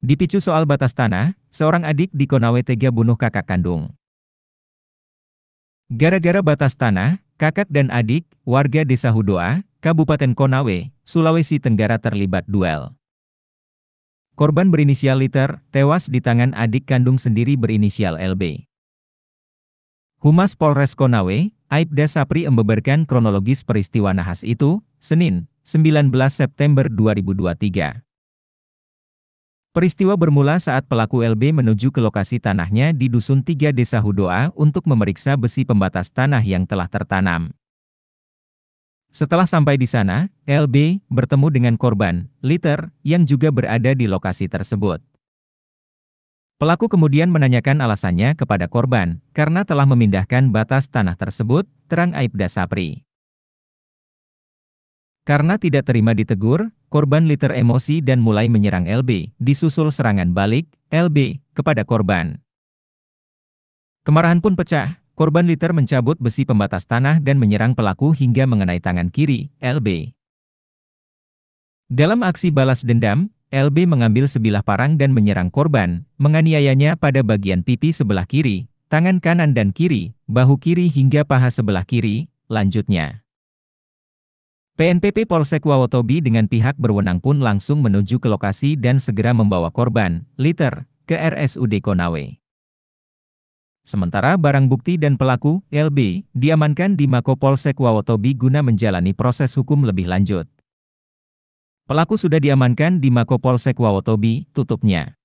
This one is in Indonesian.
Dipicu soal batas tanah, seorang adik di Konawe tega bunuh kakak kandung. Gara-gara batas tanah, kakak dan adik, warga desa Hudoa, Kabupaten Konawe, Sulawesi Tenggara terlibat duel. Korban berinisial Liter, tewas di tangan adik kandung sendiri berinisial LB. Humas Polres Konawe, Aibda Sapri membeberkan kronologis peristiwa nahas itu, Senin, 19 September 2023. Peristiwa bermula saat pelaku LB menuju ke lokasi tanahnya di Dusun 3 Desa Hudoa untuk memeriksa besi pembatas tanah yang telah tertanam. Setelah sampai di sana, LB bertemu dengan korban, Liter, yang juga berada di lokasi tersebut. Pelaku kemudian menanyakan alasannya kepada korban, karena telah memindahkan batas tanah tersebut, terang Aibda Sapri. Karena tidak terima ditegur, korban liter emosi dan mulai menyerang LB, disusul serangan balik, LB, kepada korban. Kemarahan pun pecah, korban liter mencabut besi pembatas tanah dan menyerang pelaku hingga mengenai tangan kiri, LB. Dalam aksi balas dendam, LB mengambil sebilah parang dan menyerang korban, menganiayanya pada bagian pipi sebelah kiri, tangan kanan dan kiri, bahu kiri hingga paha sebelah kiri, lanjutnya. PNPP Polsek Wawotobi dengan pihak berwenang pun langsung menuju ke lokasi dan segera membawa korban, liter, ke RSUD Konawe. Sementara barang bukti dan pelaku, LB, diamankan di Mako Polsek Wawotobi guna menjalani proses hukum lebih lanjut. Pelaku sudah diamankan di Mako Polsek Wawotobi, tutupnya.